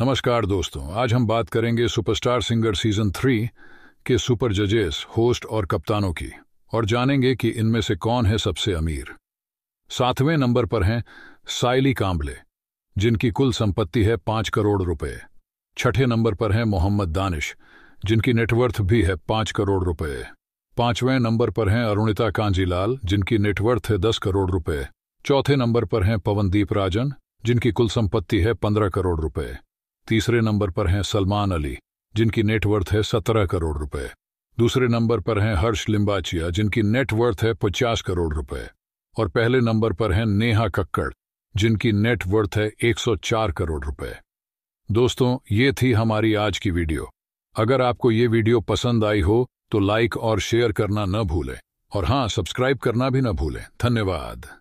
नमस्कार दोस्तों आज हम बात करेंगे सुपरस्टार सिंगर सीजन थ्री के सुपर जजेस होस्ट और कप्तानों की और जानेंगे कि इनमें से कौन है सबसे अमीर सातवें नंबर पर हैं साइली कांबले जिनकी कुल संपत्ति है पांच करोड़ रुपए छठे नंबर पर हैं मोहम्मद दानिश जिनकी नेटवर्थ भी है पांच करोड़ रुपए पांचवें नंबर पर हैं अरुणिता कांजीलाल जिनकी नेटवर्थ है दस करोड़ रुपए चौथे नंबर पर हैं पवनदीप राजन जिनकी कुल संपत्ति है पंद्रह करोड़ रुपए तीसरे नंबर पर हैं सलमान अली जिनकी नेटवर्थ है सत्रह करोड़ रुपए दूसरे नंबर पर हैं हर्ष लिम्बाचिया जिनकी नेटवर्थ है पचास करोड़ रुपए और पहले नंबर पर हैं नेहा कक्कड़ जिनकी नेटवर्थ है एक सौ चार करोड़ रुपए दोस्तों ये थी हमारी आज की वीडियो अगर आपको ये वीडियो पसंद आई हो तो लाइक और शेयर करना न भूलें और हाँ सब्सक्राइब करना भी न भूलें धन्यवाद